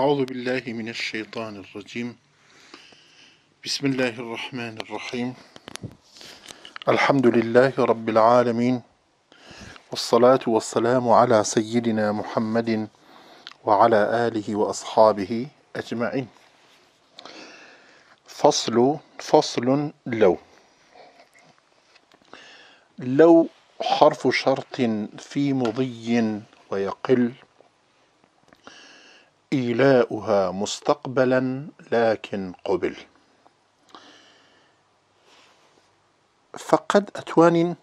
أعوذ بالله من الشيطان الرجيم بسم الله الرحمن الرحيم الحمد لله رب العالمين والصلاة والسلام على سيدنا محمد وعلى آله وأصحابه أجمعين فصل فصل لو لو حرف شرط في مضي ويقل إيلاؤها مستقبلا لكن قبل فقد أتوان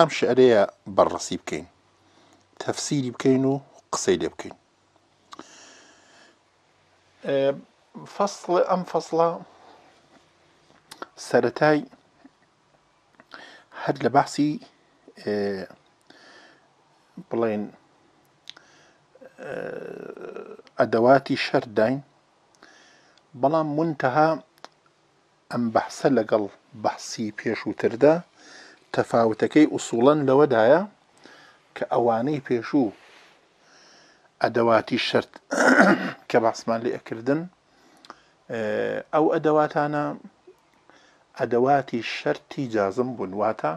أمشي عليا بەڕڕسی بكين تفسيري بكينو و بكين فصل أم فەصل سرتاي هاد لبحثي أه، بلين ئەدەواتی شەر داین بەڵام منتەها ئەم بەحسە لەگەڵ بەحسی پێشووتردا تەفاوتەکەی ئووسڵەن لەوەدایە کە ئەوانەی پێشوو ئەدەواتی شرت کە باسمان لێ ئەکردن ئەو ئەدەواتانە ئەدەواتی شەری جازم بوون واتە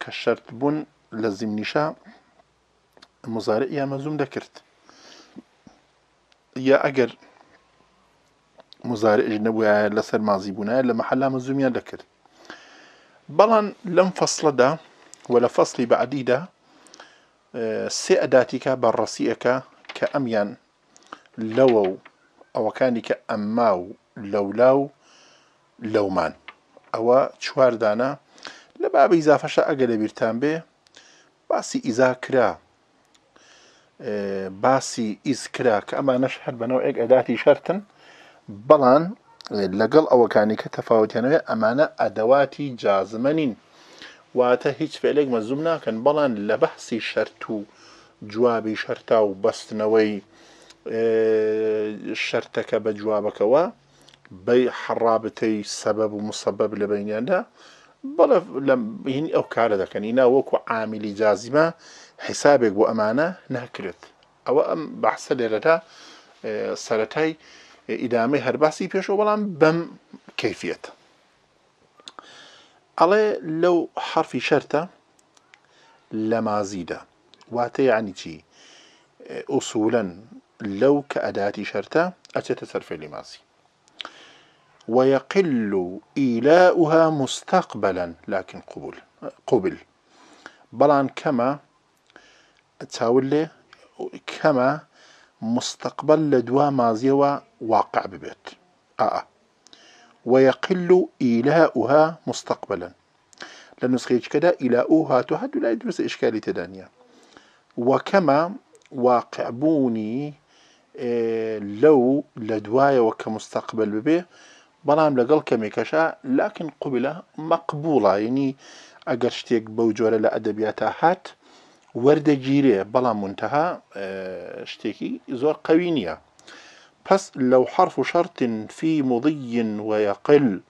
کە شەرت بوون لە زیمنیشە مزارە ئیامەزوم دەکرد یا ئەگەر مزارع نەبووە لسر مازی بوونە لە مەحەلا مەزومیان دەکرد بلان لم فصل و لە فەصلی بەعدیدا آه، سێ ئەداتیکە بەڕەسیەکە کە ئەمیان لەوە و ئەوەکانی کە ئەمما و لەولا و لەومان ئەوە چواردانە لە بابە ئیزافەشە ئەگە اگر بیرتان بێ باسی ئیزا کرا باسی ئیسکرا کە ئەمانەش هەر بەنەوە ئەک ئەداتی شەرتن بەڵان لەگەڵ ئەوەکانی کە تەفاوتێنەوە ئەمانە ئەدەواتی جازمەنین واتە هیچ فعلێک مەزوم ناکەن بەڵان لە بەحسی شەرت و جوابی شەرتا و بەستنەوەی شەرتەکە بە جوابەکەەوە بەی حڕابەتەی سەبەب و مسەبەب لە بینیاندا بەڵە ئەو کارە دەکەن ئینا وەکو عامیلی جازیمە حسابك بۆ امانه ناکرێت او ام بەحسە لێرەدا آه، سەتای ئیدامەی آه، هەرباسی پێشەوە بەڵام بەم کەفیت ئەڵێ لەو حرفی شەرتە لە واتي يعني تي أصولا آه، لو كأداة شرطة ئەداتی شەرتە ئەچێتە سەرفێلی ماسی ويقل إيلاؤها مستقبلا لكن قبل قبل بلان كما تاولي كما مستقبل لدوا دوا واقع ببيت آآ آه. ويقل إيلاؤها مستقبلا لە نسخەیەکەدا إيلاؤها تهد لا يدرس لای درست وكما واقع بوني إيه لو لە وكمستقبل ببي مستقبل لقل كميكشا لكن قبله مقبولة يعني أقرشتيك ئەگەر شتێک هات ورد جيري بلا منتهى اشتكي اه، زور قوينيا بس لو حرف شرط في مضي ويقل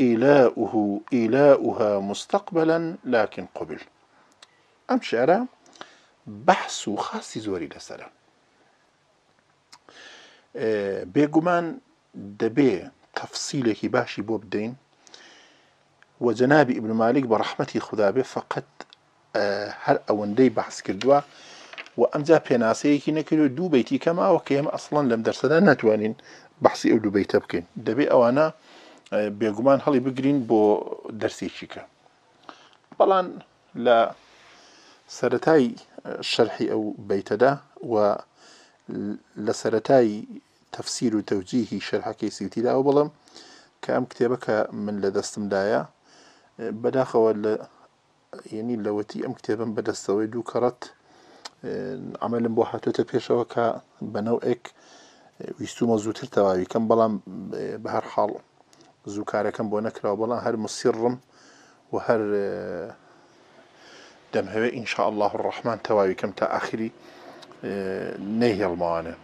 إيلاؤه إيلاؤها مستقبلا لكن قبل أم شعرە بحث خاص زوري لسرا اه، بيقومان دبي تفصيله تەفسیلێکی باشی بوب دين وە ابن مالك بە ڕحمەتی فقط هەر ئەوەندەی بەحس کردووە و ئەمجا پێناسەیەکی نەکردو دوو بیتی کەماوە کە ئێمە ئەسڵان لەم دەرسەدا ناتوانین بەحسی ئەو دوو بیتە بکەین دەبێ ئەوانە بێگومان هەڵی بگرین بۆ دەرسێکیکە بەڵام لە سەتای شەرحی ئەو بیتەدا و لە سەتای تەفسیر و تەوجیهی شەرحەکەی سیوتیدا و بڵم کە ئەم کتێبە کە من لە دەستمدایە بەداخەوە لە یعنی لەوەتی ئەم کتێبم بەدەستەوەی دوو کەڕەت ئەمەلم بۆ هاتوێتە پێشەوە کە بەنەو ئێک ویستومە زووتر تەواوی کەم بەڵام بە هەر حاڵ زووکارەکەم بۆ نەکراوە بەڵام هەر مسیڕم و هەر دەمهوێ ئینشاء الله ڕحمان تەواوی کەم تا ئاخری نەیهێڵمانە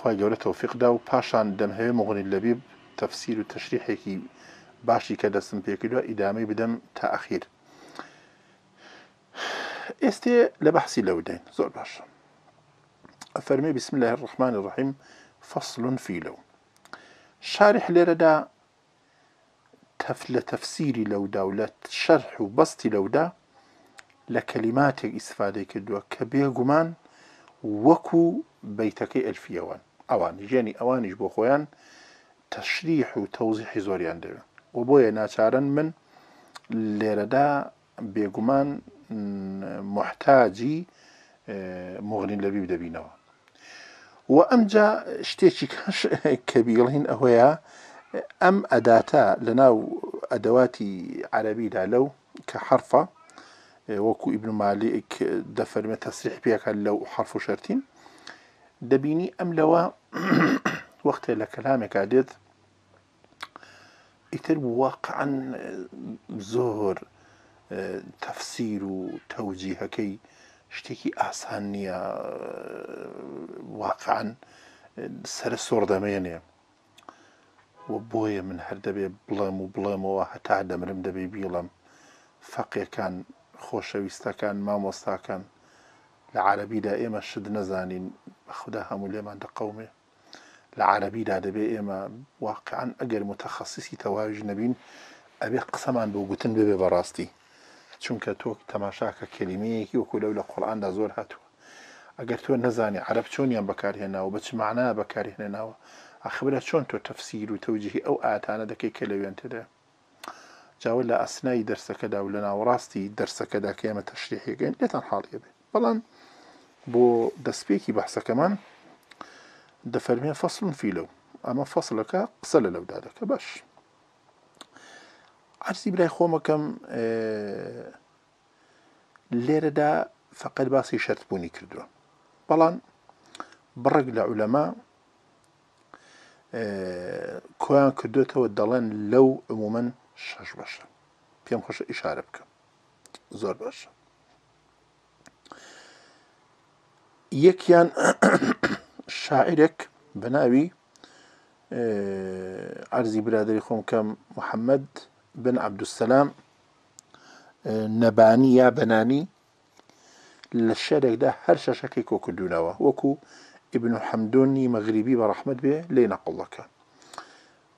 خی گەورە تەوفیقدا و پاشان دەمهوێ مغنی لەبیب تەفسیر و تەشریحێکی باشی کە دەستم پێکردوە ئیدامی بدەم تا ئەخیر ئێستێ لە بەحسی لەودەین زۆر باشە فەرمی بسم لە ڕحمان ڕحیم فەصلون فیلە و شارح لێرەدا تەف لە تەفسیری لەودا و لە شەرح و بەستی لەودا لە کەلیماتێک ئیسفادەی کردووە کە بێگومان وەکو بەیتەکەی ئەلفیەوەن ئەوان ژێنی ئەوانیش بۆ خۆیان تەشریح و تەوزیحی زۆریان دەوێت و بۆیە ناچارن من لێرەدا بێگومان محتاجی اه، مغنین لەبی دەبینەوە و ئەمجا شتێکی کەش کە بیڵین ئەوەیە ئەم ئەداتە لە ناو ئەدەواتی عەربیدا لەو کە حرفە اه، وەکو ئیبن مالک دەفەرمە تەسریح پێەکە لەو حرف و دبيني دەبینی ئەم لەوە وەختێ لە کەلامێکا دێت ئیتر واقعا زۆر تەفسیر و تەوجیهەکەی شتێکی ئاسان نییە واقعان سرە سۆردەمێنێ و بۆیە من هەر دەبێ بڵێم و بڵێمەوە هەتا دەمرم دەبێ بیڵم فەقیەکان خۆشەویستەکان مامۆستاکان لە عربیدا ئێمە شت نەزانین خدا هەموو لێمان دەقومێ لە عربیدا دەبێ ئێمە واقعان ئەگەر متەخصیسی تەواویش نەبین ئەبێ قسەمان بۆ گوتن ببێ بەڕاستی چونکە تۆ تەماشاکە کللیمەیەکی وەکو لەو لە قۆلاندا زۆر هاتووە ئەگەر تۆ نەزانانی عرب چۆنیان بەکارهێناوە بەچ معنا بەکارهێنێناوە ئەخبرە چۆن تۆ تەفسیر و تەوجهی ئەو ئاتانە دەکەی کە لەوێن تێدا جاوە لە ئەسنایی دەرسەکەدا و لە ناوەڕاستی دەرسەکەدا کە ئێمە تەشریحێگەن لێتان حاڵیە بێت بەڵام بۆ دەستپێکی بەحسەکەمان دەفەرمێ فەصلن فیلە ئەمە فەصلەکە قسە لە لەودا دەکە باش عرسی برای خۆمەکەم لێرەدا فقط باسی شەرتبوونی کردووە بەڵام بڕگ لە عولەما کۆیان کردوێتەوە دەڵێن لەو عمومەن شەش بەشە پێم خۆشە ئیشارە بکە زۆر باشە یەکیان شاعرێک بە ناوی ئەرزی برادری خۆم کەم محەممەد بن عبد السلام نباني يا بناني للشارك ده هر شاشكي کۆکردونەوە وەکو وكو ابن حمدوني مغربي برحمة به لين لێ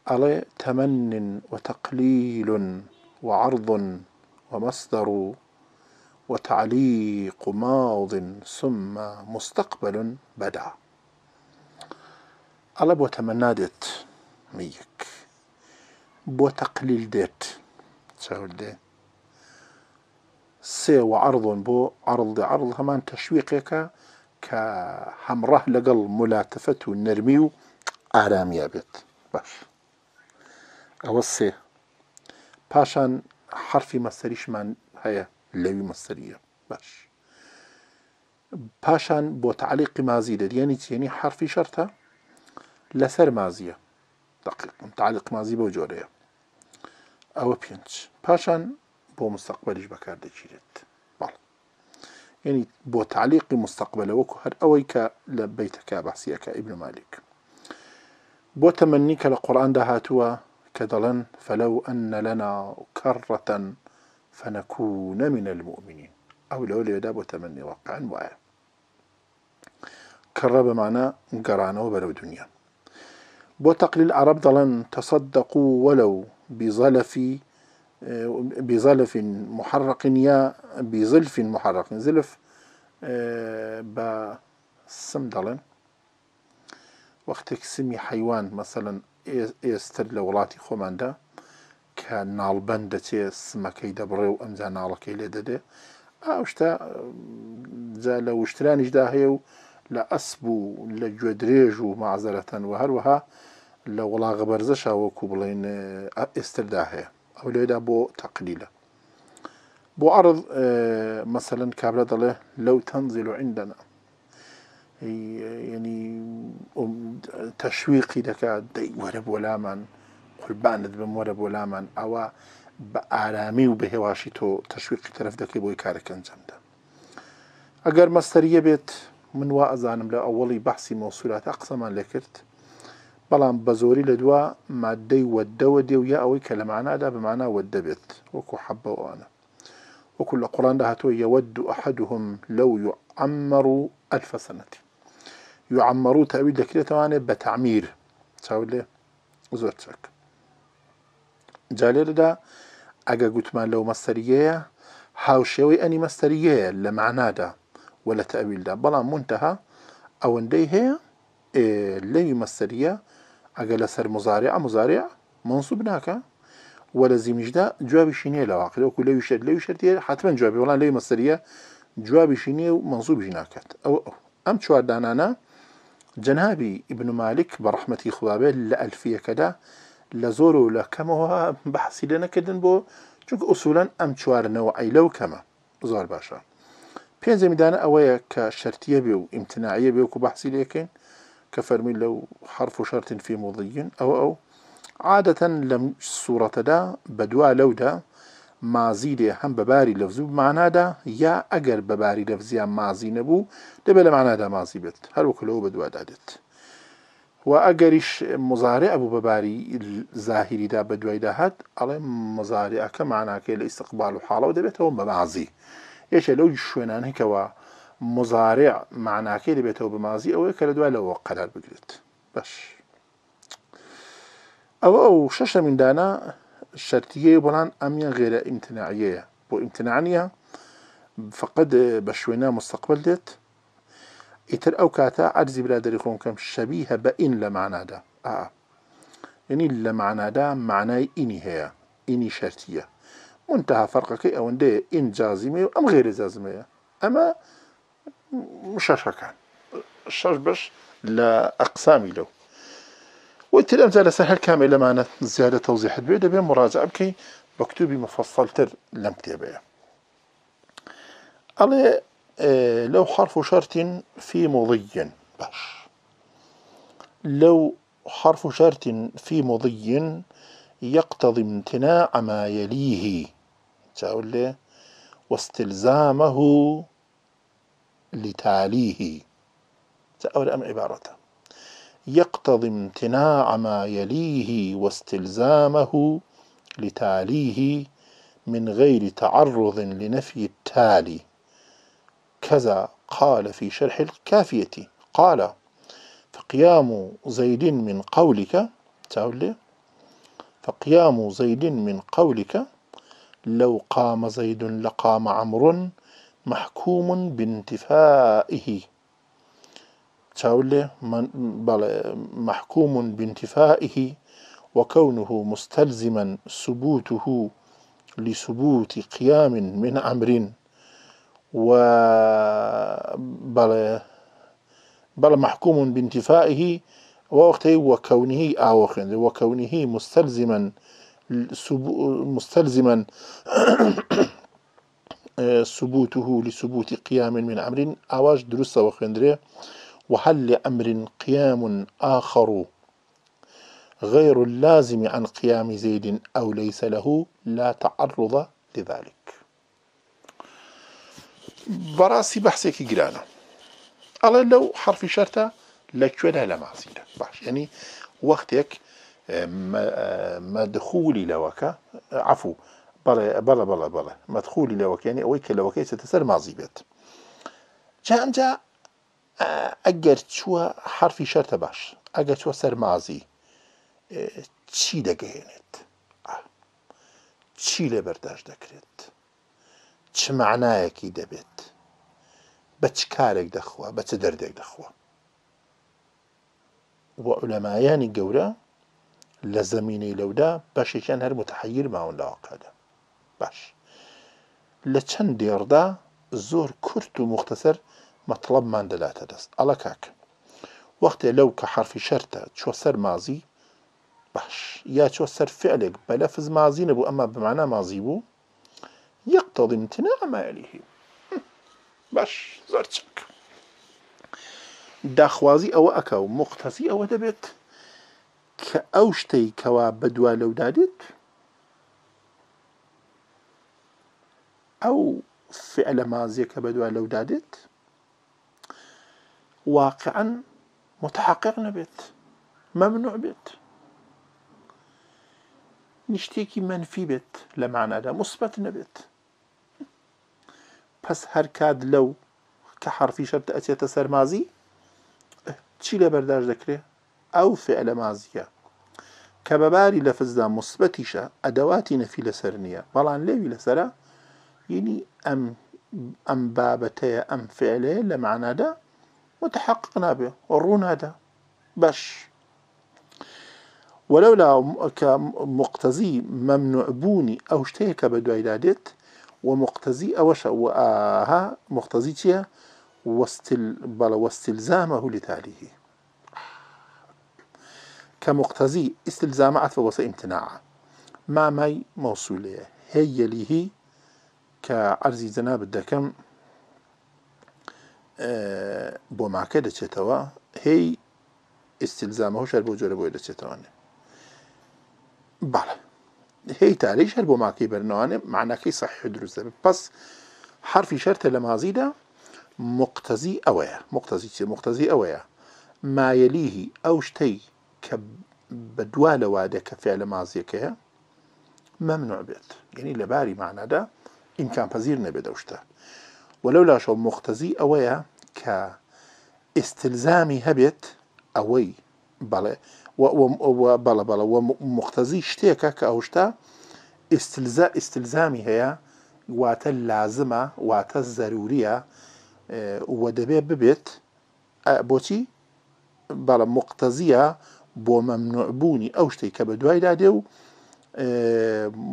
على تمن وتقليل وعرض ومصدر وتعليق ماض ثم مستقبل بدع على بو تمنادت ميك بۆ تەقلیل دێت چاول دێ سێوە عرضن بۆ عرضی عرض هەمان تەشویقێکە کە هەمڕاه لەگەڵ ملاتەفەت و نەرمی و ئارامیا بێت باش ئەوە سێ پاشان حرفی مەسەریشمان هەیە لەوی مەسەریە باش پاشان بۆ تعلیقی مازی دەریانی چێنی حرفی شەرتە لەسەر مازیە دقيق متعلق ماضي بوجوريا او بينش باشان بو مستقبلش بكار دجيرت بل يعني بو تعليق مستقبله وكو هر اويك لبيتك بحسيك ابن مالك بو تمنيك لقرآن ده هاتوا كدلن فلو أن لنا كرة فنكون من المؤمنين أو لو لي دابو تمني واقعا وعي كرب بمعنى قرانة وبلو دنيا بوتقل العرب ظلن تصدقوا ولو بظلف بظلف محرق يا بظلف محرق زلف آه، ب سم ظلن وقتك سمي حيوان مثلا ئێستر لولاتي خماندا كان کە ناڵبەن دەچێ سمەکەی دەبڕێ و ئەمجا ناڵەکەی لێ دەدێ ئاشتا آه، لە وشترانیشدا لأسبو ئەسب و وهروها گوێ درێژ و معزەرەتەن و هەروەها لە وڵا بو بڵین ئێستردا هەیە ئەو لێدا بۆ تەقلیلە عرض آه، مثلەن کابرا دەڵێ لەو عندنا يعني تشويقي دەکات دي ورب بۆ لامان قوربانت بم ورب ولا من أو بآرامي وبهواشي تو تشويقي طرف دكي تەرەف دەکەی بۆی ده اگر مەستەریە بێت من وا ئەزانم لە ئەوەڵی بەحسی مۆسولات ئەقسەمان لەکرد بەڵام بە زۆری لە دووە مادەی وەدەوە دێو یا ئەوەی کە لە معنادا بمانە وە دەبێت وەکو حەبەوانە وەکو لە قڕاندا هاتووە یەود ئەحدهم لەو يعمر ألف سنة يعمر تأويل دەکرێتوانێ بە تعمیر چاو لێ زۆر چەک جالێردا ئەگە گوتمان لەو مەستەریەیە هاوشێوەی ئەنی مەستەریەیە لە معنادا ولا تأويل ده بلا منتهى هي هەیە إيه، لەوی مەسەریە أقل سر مزارع مزارع منصوب ناكا ولا زي مجدا جواب شيني لە واقعیوەکو لەوی شێت لەوی لو حتمما حتما جوابي ولا لي جوابیشی جواب شيني منزوبیش جناكات أو, أو أم جەنابی ئیبن جنابي ابن مالك برحمة خوابه لألفية لە لزورو و لە کەمەوە بەحسی لە نەکردن بۆ چونکە ئوسولەن ئەم چوارنەوە ئەی لەو کەمە زۆر پێنجە میدانە ئەوەیە کە شەرتیە بێ و ئیمتناعیە بێ وکو بەحسی لەکەین کە فەرمی لەو حرف و شەرتن فی مڵیین ئەو ئەو عادەتەن لە سوورەتەدا بەدوا لەودا مازی لێ هەم بەباری لەفزوو مانادا یا ئەگەر بەباری لەفزیان مازی نەبوو دەبێت لە مانادا مازی بێت هەروکو لەەوە بەدووادادێت و ئەگەریش مزارێ ئەبوو بەباری زاهریدا بە دوایدا هات ئەڵێ مزارعەکە ماناکەی لە ئیسقبال و حاڵەوە دەبێتەوە بە مازی. یەشە لەو شوێنان هیکەوە مزارع كي دەبێتەوە بمازی ئەوەیە کە لە دوای لەوە قرار بگرێت باش او او شەشە من دانا بەڵان ئەمیان غێرە غير بۆ بو فقط فقد شوێنە مستقبل دێت اتر او كاتا ئەرزی برادری خون شەبیهە بە ئین لە معنادا ئا ینی لە دا معنای ئینی هەیە ئینی شەرتیە منتهى فرقك او ندي ان جازمي ام غير جازمي اما مشاشة كان الشاش باش لا اقسامي له وتر امثال سهل كامل معنا زياده توضيح بعد بين مراجعه بكي مكتوب مفصل تر لم تبعه على آه، لو حرف شرط في مضي باش لو حرف شرط في مضي يقتضي امتناع ما يليه لي واستلزامه لتاليه تقول أم عبارة يقتضي امتناع ما يليه واستلزامه لتاليه من غير تعرض لنفي التالي كذا قال في شرح الكافية قال فقيام زيد من قولك تقول فقيام زيد من قولك لو قام زيد لقام عمرو محكوم بانتفائه تولي محكوم بانتفائه وكونه مستلزما ثبوته لثبوت قيام من عمر و بل بل محكوم بانتفائه ووقته وكونه آوخن وكونه مستلزما مستلزما آه، ثبوته لثبوت قيام من أمر أواج دروس وخندري وهل لامر قيام آخر غير اللازم عن قيام زيد أو ليس له لا تعرض لذلك براسي بحثك جرانا الله لو حرف شرطة لكولا لا باش يعني وقتك مەدخولی لەوەکە عفو بەڵێ بەڵە بەڵە بەڵە مەدخولی لەوەکەێنی ئەوەی کە لەوەکەی چێتە سەر مازی بێت چەندجا ئەگەر چووە حرفی شەرتە باش ئەگەر چوە سەر مازی چی دەگەهێنێت چی لێ بەرداش دەکرێت چ معنایەکی دەبێت بە چ کارێک دەخوا بە چ دەردێک دەخوا وە ئولەمایانی گەورە لە زمینەی لەودا بەشێکیان هەر متحیر ماون لاواقعدا باش لە چەند دێڕدا زۆر کورت و مختصر مەطلبمان دەلاتە دەست ئەڵە کاک وەختێ لەو کە حرفی شەرتە چۆ سەر مازی باش یا چۆ سەر فعلێک بە لەفز مازی نەبوو ئەمە بمانە مازی بوو یەقتەڵیمتنە ئەمالیهی باش زۆر چک داخوازی ئەوە ئەکە و مختەسی ئەوە دەبێت کە ئەو شتەی کەوا بەدوا أو فعل فعلە مازیە کە بەدوا واقعا متحقق نبت ممنوع بيت نیشتێکی منفی بێت لە معنادا مثبت نەبێت پس هەر کات لەو کە حرفی شرط ئەچێتە سەرمازی چی لە بەرداش أو فعل مازية کە بەباری لەفزدا أدواتنا في لسرنية بلان نییە بەڵام لێوی لەسرە ام ام ئەم ام ئەم فعلەیە وتحققنا به متحقق نابێ باش ولولا كمقتزي ممنوع بوني او اشتهيك بدو عدادت ومقتزي دێت وآها مقتەزی ئەوەشە و ئاها مقتەزی كمقتضي استلزامات فوصي امتناع ما ماي موصولية هي آه، يليه كعرضي زناب الدكم بۆ ماکە دەچێتەوە هي ئستیلزامەوە هو شربو جۆرە بو دەچێتەوەێ باڵە هی تاریش هەر بۆ ماکەی بەرنەوانێ معنەکەی سەح دروست دەبێت پس حرفی شەرتە لە مازیدا مقتەزی ئەوەیە مقتەزی چێ مقتەزی ئەوەیە مایەلیهی ئەو کە بە دوانەوا دەکە فێ لە مازیەکەەیە مەمنوع بێت یعنی لە باری معنادا ئیمکان پەزیر نەبێت دەشتە وەلو لاشەو مختزی ئەوەیە کە ئستلزامی هەبێت ئەوەی بەڵێ بەڵە بەڵە مختزی شتێکە کە ئەوشتا ئستلزا ئستلزامی هەیە واتە لازمە واتە زەروریە وە دەبێ ببێت بۆچی بەڵە مقتەزیە بۆ مەمنوعبوونی ئەو شتێک کە بە دوایدا دێ و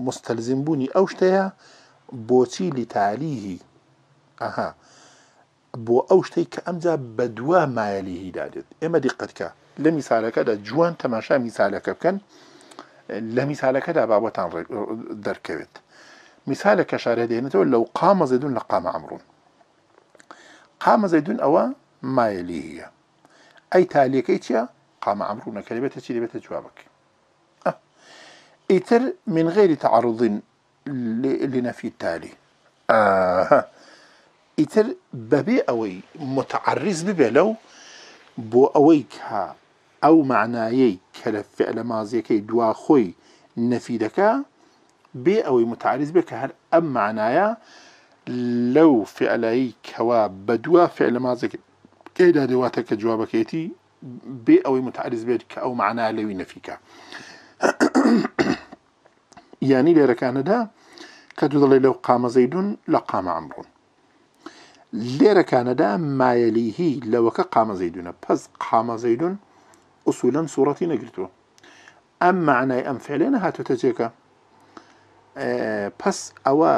مستەلزم بوونی ئەو شتەیە بۆچی لیتالیهی ئەها بۆ ئەو شتێک کە ئەمجا بە دووە مایەلیهی دادێت ئێمە دیقەتکە لە میسالەکەدا جوان تەماشا میسالەکە بکەن لە میسالەکەدا بابەتان دەرکەوێت میسالە کە شارە دێنێتەوە لەو قامە زەدون لە قامە ئەمرون قامە زەدون ئەوە مایەلی هەیە ئەی تالیەکەی چییە قام عمرونا كلمة بيت جوابك آه. إتر من غير تعرض لنفي التالي آه. إتر ببي أوي متعرز ببي لو بو أويك ها أو معناي كلف فعل كي دوا خوي نفيدك بي أوي متعرز بك هل أم معنايا لو فعلي كوا بدوا فعل ماضيكي كيدا دواتك يتي بێ ئەوەی متعرز بێت کە ئەو معنا لەوی نەفیکە ینی لێرەکانەدا کە دوو دەڵێ لەو قامە زەیدون لە قامە ئەمڕون لێرەکانەدا مایەلیهی لەوەکە قامە زەیدونە پەس قامە زەیدون ئوسولەن سوورەتی نەگرتووە ئەم معنای ئەم فعلێ نەهاتوتە جێکە پس ئەوە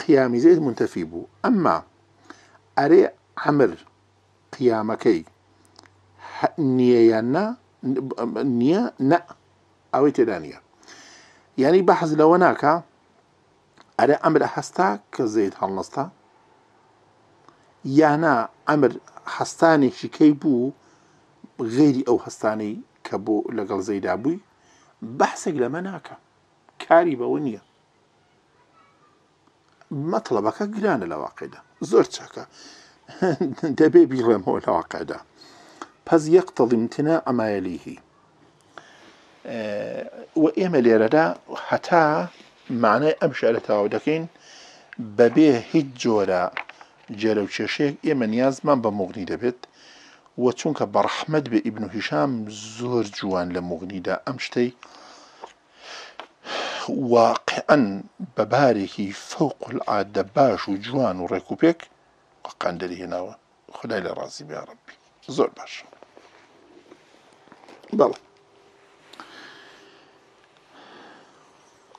قیامی زەید منتەفی بوو ئەمما ئەرێ عمر قیامەکەی نییە یان نییە نە ئەوەی تێدا نیە یعنی بەحز لەوە ناکە ئەرە ئەمرە هەستا کە زەیت هەڵنەستا یانا ئەمر هەستانێکی کەی بوو غێری ئەو هەستانەی کە بۆ لەگەڵ زەیدا بووی بەحسێک لەمە ناکە کاری بەوە نییە مەتڵەبەکە گرانە لە واقعدا زۆر چاکە دەبێ بیڵێمەوە لە واقعدا پس يقتضي امتناع ما يليه وإما ليردا حتى حتا ئەم شعرە تەواو دەکەین ببه هیچ جورا جلو و ایم نیاز من با مغنی دەبێت و چون که برحمد به ابن هشام زور جوان لە مغنیدا ئەم شتەی واقعەن فوق العاد باش و جوان و ڕێکوپێک قەندەری هێناوە خدای لە ڕازی بێ ڕبی بەڵێ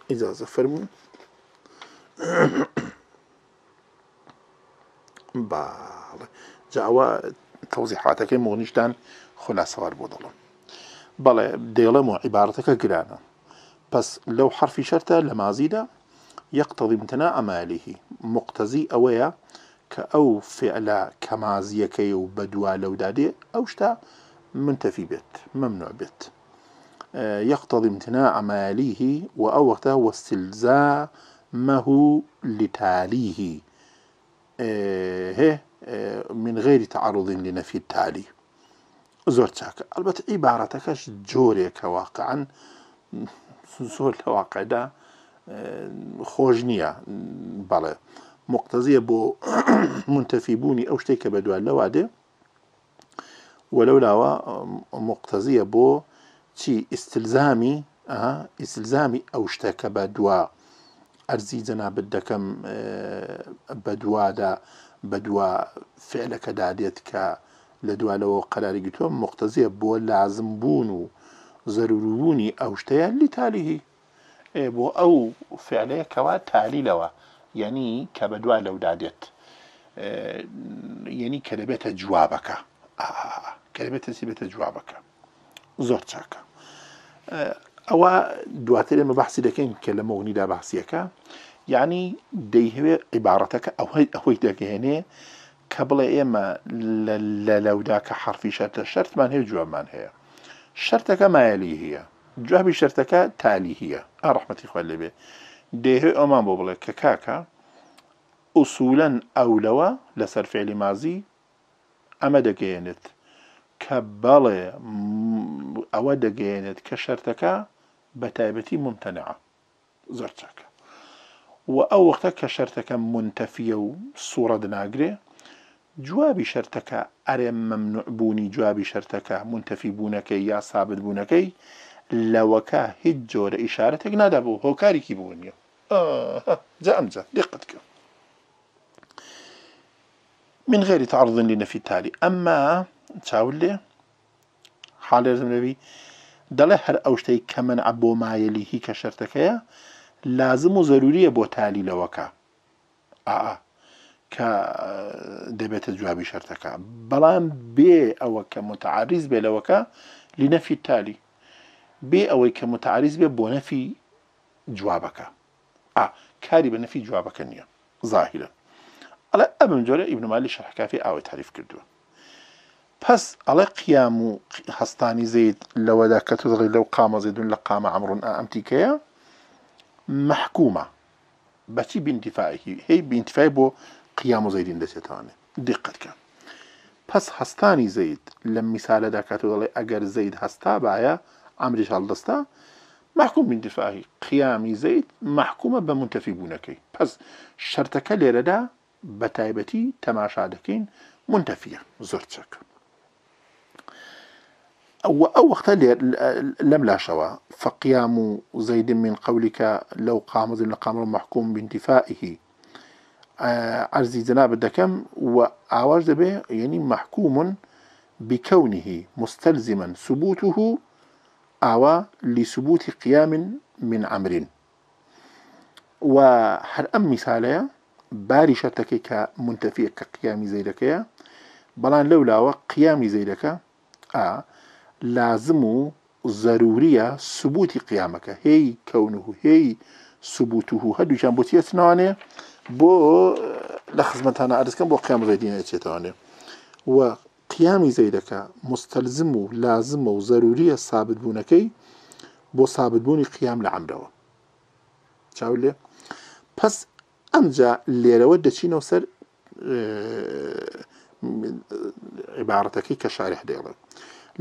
ئیجازە فەرمون باڵێ جاوە تەوزیحاتەکەی مۆنیشتان خۆناسەوار بۆ دەڵم بەڵێ دێڵم و عیبارەتەکە گرانە پس لەو حرفی شەرتە لە مازیدا یەقتەڵی متەنا ئەمالیهی مقتەزی ئەوەیە کە ئەو فعلا کەمازیەکەی و بەدوا لەودادێ ئەو شتا منتفي بيت ممنوع بيت آه، يقتضي امتناع ماليه يليه أو وقتها واستلزامه لتاليه آه، آه، من غير تعرض لنفي التالي زۆر چاکە البت عبارتك جوري كواقعا زۆر الواقع واقعدا خوجنية نییە مقتضية بو منتفي بوني أو شتيك بدوال بەدوان وەلەولاوە مقتەزیە بۆ چی ئیسلزامی ئیسلزامی ئەو شتەکە بە دووە ئەرزی جەنابەت دەکەم بە دووادا بە دووە فعلەکە دادێت کە لە دوالەوە قەراری گتۆ مختزیە بۆ لازم بوون و زەرروبوونی ئەو شتەیان لی تالیهی بۆ ئەو فعلەیەکەوە تالیلەوە یعنی کە بە دوای لەودادێت یعنی کە دەبێتە جوابەکە ئا کەلمێتەسی بێتە جوابەکە زۆر چاکە ئەوە دواتر ئێمە بەحسی دەکەین کە لە مەونیدا باسیەکە یعنی دەیهوێ عیبارەتەکە ئەوهی ئەوەی دەگەهێنێ کە بڵێ ئێمە لە لەودا کە حرفی شەرتە شەرتمان هەیە جوابمان هەیە شەرتەکە مایلی هەیە جوابی شەرتەکە تالی هەیە ئا ڕحمەتی خوێن لەبێ دێهێ ئەومان بۆ بڵێ کە کاکە ئوسولەن ئەولەوە لەسەر فێلی مازی ئەمە دەگەێنێت کە بەڵێ ئەوە دەگەێنێت کە شەرتەکە بە تایبەتی ممتەنع زۆر چاکە و ئەو وەختە کە شەرتەکە منتەفیە و سوورە دناگرێ جوابی شەرتەکە ئەرێ مەمنوعبوونی جوابی شەرتەکە منتەفی بوونەکەی یا سابت بوونەکەی لەوەکە هیچ جۆرە ئیشارەتێک نادابوو هۆکارێکی بوونیە جا ئەمجا دقت کرد من غير تعرض لنفي التالي أما چاول لێ حالێزم لەوی دەڵێ هەر ئەو شتەی کە من ئەبۆ مایەلی هی کە شەرتەکەیە لازم و زەروریە بۆ تالیلەوەکە ئا کە دەبێتە جوابی شەرتەکە بەڵام بێ ئەوە کە متعاریز بێلەوەکە لینەفی تالی بێ ئەوەی کە متعاریز بێ بۆ نەفی جوابەکە ئا کاری بە نەفی جوابەکە نییە ظاهرە ئەڵە ئەبم جۆرە ئیبنمالی شەحکافی ئاوەی تاریف کردووە پەس ئەڵێ قیام و هەستانی زیید لەوەدا کە تو دڵی لەو قامە زیدون لە قامە ئەمرون ئەمتیکەیە محکومە بەچی بینتیفاەکی هی بینتیفای بۆ قیام و زەیدین دەچێتوانێت دقتکە پس هەستانی زەید لە میسالەدا کات دەڵێ ئەگەر زەید هەستا باە ئەمریش هەڵدەستا محکوم بینتیفاهی قیامی زەید محکومە بە منتەفی بوونەکەی پس شەرتەکە لێرەدا بە تایبەتی تەماشا دەکەین منتەفیە زۆر چەکە أو أو وقت لم لا شوا فقيام زيد من قولك لو قام زيد لقام محكوم بانتفائه آه، عرضي زناب الدكم وعواج به يعني محكوم بكونه مستلزما ثبوته أو لثبوت قيام من عمر وحر أم مثالية بارشتك كمنتفئ كقيام زيدك بلان لولا وقيام زيدك آه لازم و زەروریە سبوتی قیامەکە هی کەون و هی سبوت و هەردووچیان بۆ تێتناوانێ بۆ لە خزمەتانە ئەرزکەم بۆ قیام ڕێدینە چێتوانێ و قیامی زەیدەکە مستەلزم و لازمە و زەروریە سابتبوونەکەی بۆ سابتبوونی قیام لە عمرەوە چاو لێ پس ئەمجا لێرەوە دەچینەوە سەر عیبارەتەکەی کە شارح دێڵێت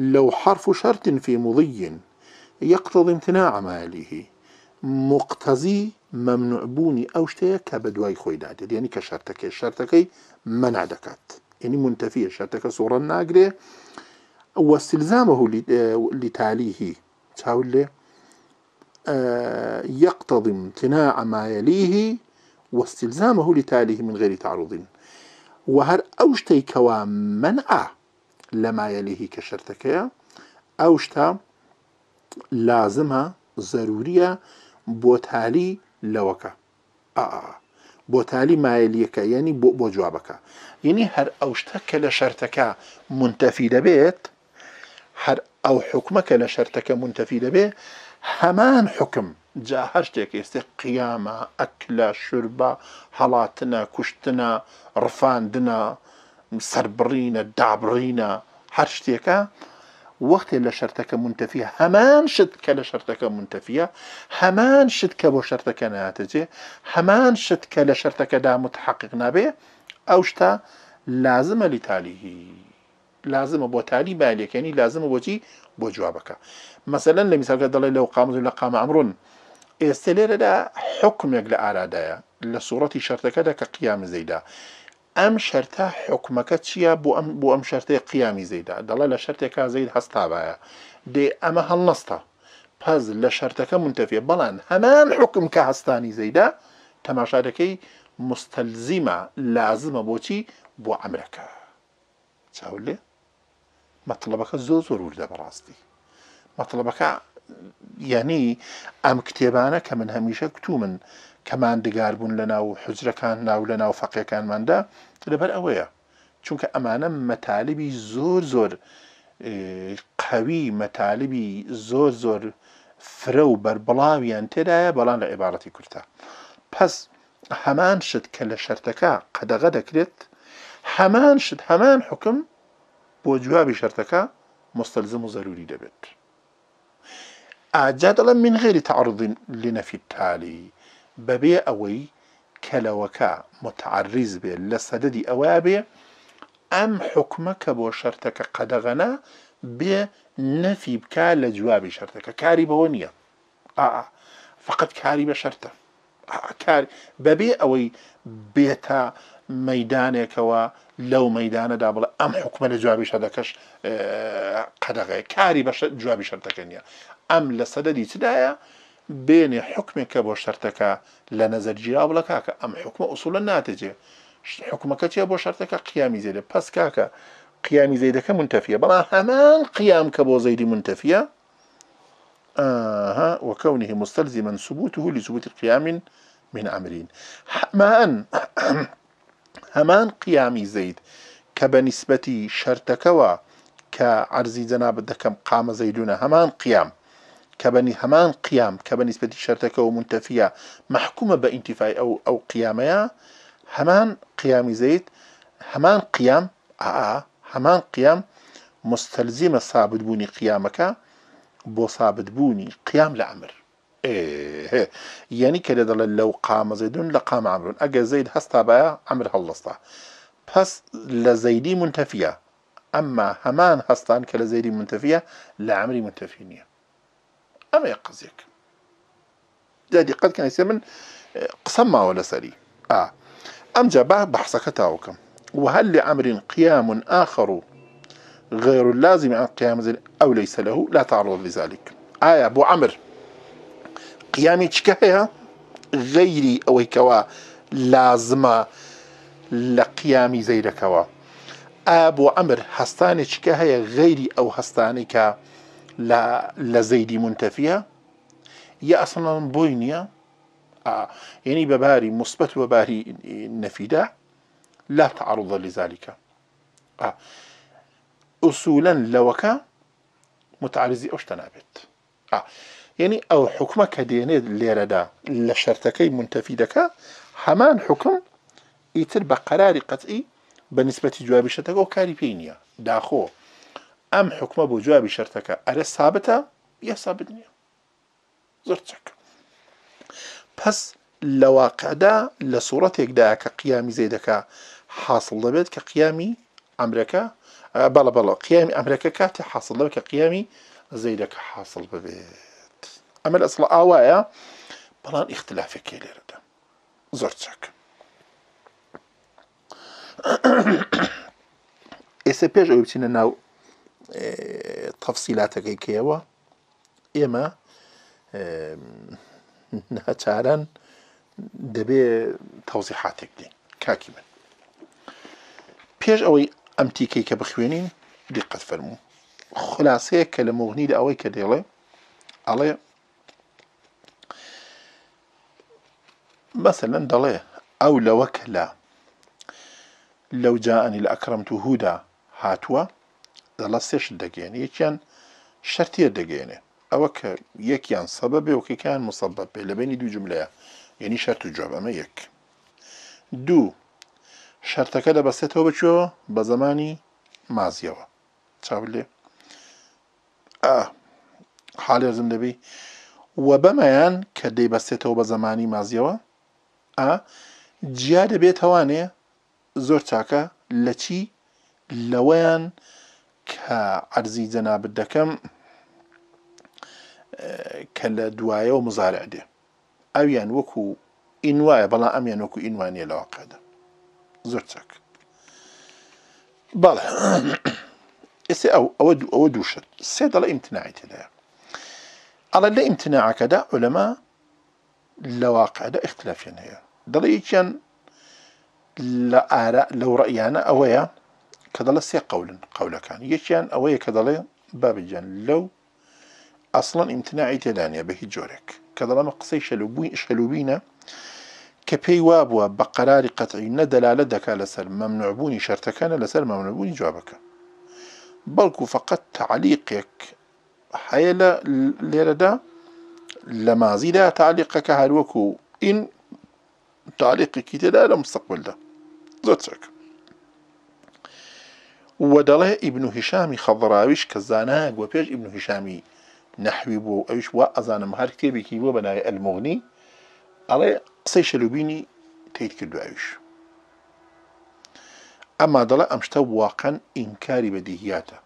لو حرف شرط في مضي يقتضي امتناع ماله مقتضي ممنوع بوني أو شتەیە كبدواي بە دوای خۆی دادێت یعنی کە شارتەکە شارتەکەی مەنا دەکات یعنی منتەفیە شارتەکە سۆڕەن ناگرێ يقتضي امتناع ما يليه واستلزامه لتاليه من غير تعرض وهر أوشتي كوا منعه لەمایەلێهی کە شەرتەکەیە ئەو شتا لازمە زەروریە بۆ تالی لەوەکە بۆ تالی مایلیەکە یعنی بۆ بۆ جوابەکە یعنی هەر ئەو شتە کە لە شەرتەکە منتەفی دەبێت هەر ئەو حکومەکە لە شەرتەکە منتەفی دەبێت هەمان حکم جا هەر شتێک ئێستا قیامە ئەکلا شوربە هەڵاتنە کوشتنە ڕفاندنە سربڕینە دابرينا هرشتيكا آه؟ وقت اللي شرتك منتفية همان هەمان شت شرتك منتفية همان منتەفیە هەمان شرتك کە همان شەرتەکە ناتەجێ شرتك دا متحقق نابێ أوشتا لازم لتاليه لازم بو تالي باليك يعني لازم بو جي بو جوابك مثلا لە میساکە دەڵێ لو قامز لە قام عمرون استلير دا حكم يقل آرادايا لصورة شرتك دا كقيام زيدا ئەم شەرتا حکومەکە چییە بۆ ئەم بۆ ئەم شەرتەیە قیامی زەیدا دەڵێ لە شەرتێکا زەید هەستابایە دێ ئەمە هەڵنەستا پەز لە شەرتەکە منتەفێ بەڵان هەمان حکم کە هەستانی زەیدا تەماشارەکەی مستەلزیمە لازمە بۆچی بۆ ئەمرەکە چاول لێ مەطلبەکە زۆر زۆر وردە بەڕاستی مەطلبەکە یعنی ئەم کتێبانە کە من هەمیشە کتو من کەماندگار بوون لە ناو حجرەکان ناو لە ناو فەقیەکانماندا لەبەر ئەوەیە چونکە ئەمانە مەتالبی زۆر زۆر قەوی مەتالبی زۆر زۆر فرە و بربڵاویان تێدایە بەڵام لە عێبارەتی کورتا پەس هەمان شت کە لە شەرتەکە قەدەغە دەکرێت هەمان شت هەمان حکم بۆ جوابی شەرتەکە مستەلزم و زەروری دەبێت ئاجا دەڵم من غێری تعرضین لنەفی تالی بەبێ ئەوەی کەلەوەکە متعرریز بێ لە سەدەدی ئەوە بێ ئەم حکمە کە بۆ شەرتەکە قەدەغەنا بێ نەفی بکە لە جوابی شەرتەکە کاری بەوە نییە فقط کاری بە شەرتە کار بەبێ ئەوەی بێتە مەدانێکەوە لەو مەدانەدا بڵێ ئەم حکومە لە جوابی شەدەکەش قەدەغەیە کاری بە جوابی شەرتەکە نیە ئەم لە سەدەدی چدایە بێنێ حکمێکە بۆ شەرتەکە لە که بڵە کاکە ئەم حکمە ئووسولە ناتێجێ حکومەکە چێ بۆ که قیامی زیده پس که قیامی که منتفیه بلا همان قیام کە بۆ زەیری منتەفیە آه وكونه مستلزما ثبوته لثبوت قيام من عمرین همان همان قيام زيد كبنسبة که عرضی زناب الدكم قام زیدونه همان قيام كبني همان قيام كبني سبتي شرتك نیسبەتی شەرتەکەەوە منتەفیە أو أو ئینتیفای ئەو ئەو قیامەیە هەمان قیامی زەیت آه همان قيام هەمان صابد بوني قيامك بو صابد بوني قيام لعمر إيه, إيه. يعني كده لە قام زيدون لقام عمر أجا زيد هستا بيا عمر لە بس لزيدي منتفيا أما همان هستان كلا زيدي منتفيا لعمري منتفينيا اما يقزيك دادي قد كان يسمن قسم ولا سري اه ام جاب بحثك تاوكم وهل لامر قيام اخر غير اللازم عن قيام او ليس له لا تعرض لذلك آية أبو عمر قيامي تشكهيها غيري أو كوا لازم لقيامي زي لكوا آه أبو عمر هستاني تشكهيها غيري أو هستاني لا زيدي منتفية يا أصلا بوينيا آه. يعني بباري مثبت وباري نفيدة لا تعرض لذلك آه. أصولا لوكا ئەو شتە نابێت آه. يعني أو حكمة كديني ليردا لشرتكي منتفيدك همان حكم يتر بقرار قطعي بالنسبة لجواب قەتئی أو نسبەتی جوابیشەتەکە ئەم حکومە بۆ جوابی شەرتەکە ئەرە سابتە یا سابت نییە زۆر چەکە پس لە واقعدا لە سوورەتێکدا کە قیامی زێدەکە حاصل دەبێت کە قیامی ئەمریکا بەڵە بەڵە قیامی ئەمریکا کاتی حاصل دەبێت کە قیامی زەیدەکە حاصل ببێت ئەمە ئەسڵ ئاوایە بەڵان ئیختلافێکی لێرەدا زۆر چەک ئێستا پێش ئەو بچینە ناو تەفسیلاتەکەی کێوە ئێمە ناچاران دەبێ تەوزیحاتێک دین کاکی من پێش ئەوەی ئەم تیکەی کە بخوێنین دقت فەرموو خلاصەیە کە لە مغنیدا ئەوەی کە دێڵێ ئەڵێ مثلەن دەڵێ ئەو لەوە کە لە لەو جاانی لە ئەکرەم تو هودا هاتووە دەڵا سێش دەگەێن یەکیان شەرتیە دەگەێنێ ئەوە کە یەکیان سەبە بێوکیکان مسەبە پێ لەبێنی دوو جملەیە یعنی شەرت و جوابەمە یەک دوو شەرتەکە دەبەستێتەوە بچەوە بە زمانی مازیەوە چاو لێ حالێزم دەبی وە بەمەیان کە دەیبەستێتەوە بە زمانی مازیەوە ئا جیا دەبێت هەوانێ زۆر چاکە لە چی لەوەیان كعرزي جناب الدكم كلا اه، دوايا ومزارع دي أو يعني وكو إنوايا بلا أم يعني وكو إنوانيا لواقع دي زرتك بلا إسي أو أو دو أو دوشت سيد الله امتناعي تدايا على اللي امتناعك دا علماء لواقع دا اختلافين هيا دليجان لأرى لو رأيانا أويا كدل سي قولا قولا كان يشيان يعني. او هي كدل باب الجن لو اصلا امتناعي تدانيه به جورك كدل مقصي شلوبين شلوبين كبي واب بقرار قطعي ندلاله دكا لسر ممنوع بوني شرطك انا لسر ممنوع بوني جوابك بلكو فقط تعليقك حيلا ليردا لما زيد تعليقك هاروكو ان تعليقك تدالا مستقبل ده زوتك وە دەڵێ ئیبن و هیشامی خەڵڕاویش کە زانایگووە پێش ئیبن و هیشامی نەحوی بۆ ئەوش وا ئەزانم هەر کتێبێکی بۆ بەناوی ئەلمۆغنی ئەڵێ قسەی شەلوبینی تیت کردوویش ئەما دەڵە ئەم شتە واقعەن ئینکاری بە دیهیاتە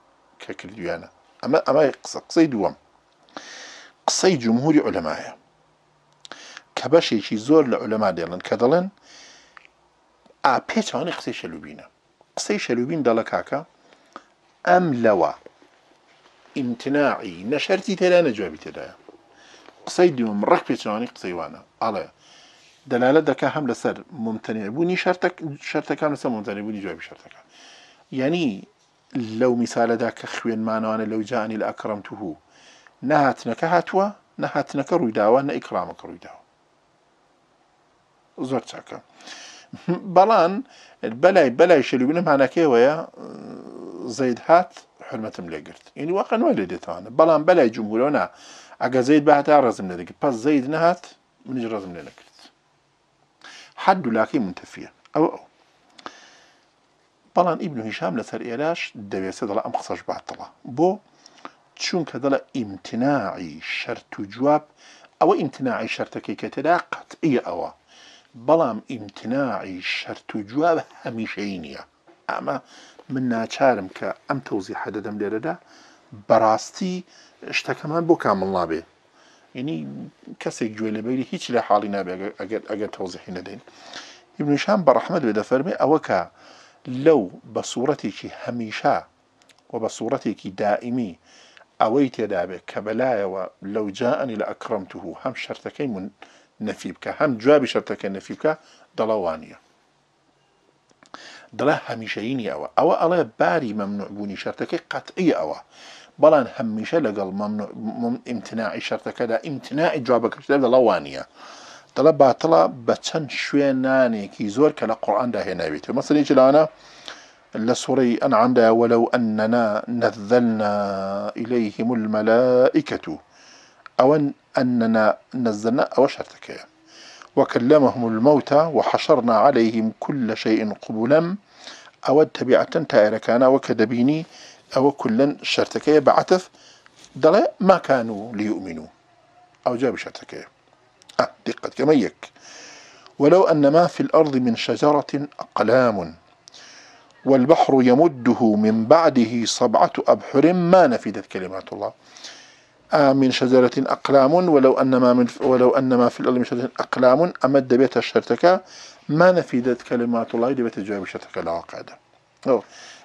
کە کردویانە ئەمە ئەمە قسە قسەی دووەم قسەی جمهوری عولەمایە کە بەشێکی زۆر لە عولەما دێڵن کە دەڵێن ئاپێچوانی قسەی شەلوبینە قسەی شەلوبین دەڵە کاکە ئەم لەوە ئیمتناعی نەشەرتی تێدا نەجوابی تێدایە قسەی دوم ڕق پێچوانی قسەیوانە ئاڵێ دەلالە دەکە هەم لەسەر ممتنێبوونی شەرتەکان لەسەر ممتنێبوونی جوابی شەرتەکان یعنی لەو میسالەدا کە خوێنمانوانە لەو جانی لە ئەکڕم توهوو نەهاتنەکە هاتووە نەهاتنەکە ڕوویداوە نە ئیکرامەکە ڕوویداوە زۆر چاکە. بەڵان بەلای بەلای شلوبنم هانەکەیەوەیە زەید هات حرمەتم لێگرت یعنی واقعەوە لێ دێتوانە بەڵام بەلای جمهورۆنا ئەگە زەید بەهتا ڕزم لێدەکرد پس زەید نەهات منیش ڕزم لێ نەکرد حد دولاکەی منتەفیە ئەو ئەو بەڵان ئیبن هیشام لەسەر ئێراش دەوێتە دەڵ ئەم قسەش باتەڵە بۆ چونکە دەڵە ئیمتناعی شەرت و جواب ئەوە ئیمتناعی شەرتەکەی کە تێدا قەتئە ئەوە بەڵام ئیمتناعی شەرت و جواب هەمیشەی نییە ئەمە من ناچارم کە ئەم تەوزی حەدەدەم لێرەدا بەڕاستی شتەکەمان بۆ کامڵنا بێ ینی کەسێک گوێ لەبەری هیچ لە حاڵی نابێت ئەگەر ئەگەر تەوزیحی نەدەین ئیبنیشان بە ڕحمەد بێ دەفەرمێ ئەوە کە لەو بە سوورەتێکی هەمیشە و بە سوورەتێکی دائیمی ئەوەی تێدابێت کە بەلایەوە لەو جاانی لە ئەکڕمتوه هەم شەرتەکەی من هم بکە هەم جوابی شەرتەکە نەفی بکە دەڵەوانە دڵە هەمیشەینی ئەوە ئەوە ئەڵێ باری مەمنوعبوونی شەرتەکەی امتناع ئەوە بەڵام هەمیشە لەگەڵ شرطك شەرتەکەدا ئیمتناعی جوابەکەشدا دەڵەوانە دەڵە باتڵە بە چەند شوێنانێکی زۆر کە لە قڕاندا مثلا مەسلێکی لاانە لسوري أنعم ولو أننا نذلنا إليهم الملائكة أو أننا نزلنا أوشرتك يعني وكلمهم الموتى وحشرنا عليهم كل شيء قبلا أو تبعة تائر كان وكدبيني أو كلا شرتك بعتف دل ما كانوا ليؤمنوا أو جاب شرتك أه دقة كميك ولو أن ما في الأرض من شجرة أقلام والبحر يمده من بعده سبعة أبحر ما نفدت كلمات الله من شجرة أقلام ولو أن ما من ولو أن ما في الأرض من شجرة أقلام أمد بيت الشرتك ما نفيدت كلمات الله لبيت الجواب الشرتكة لا قاعدة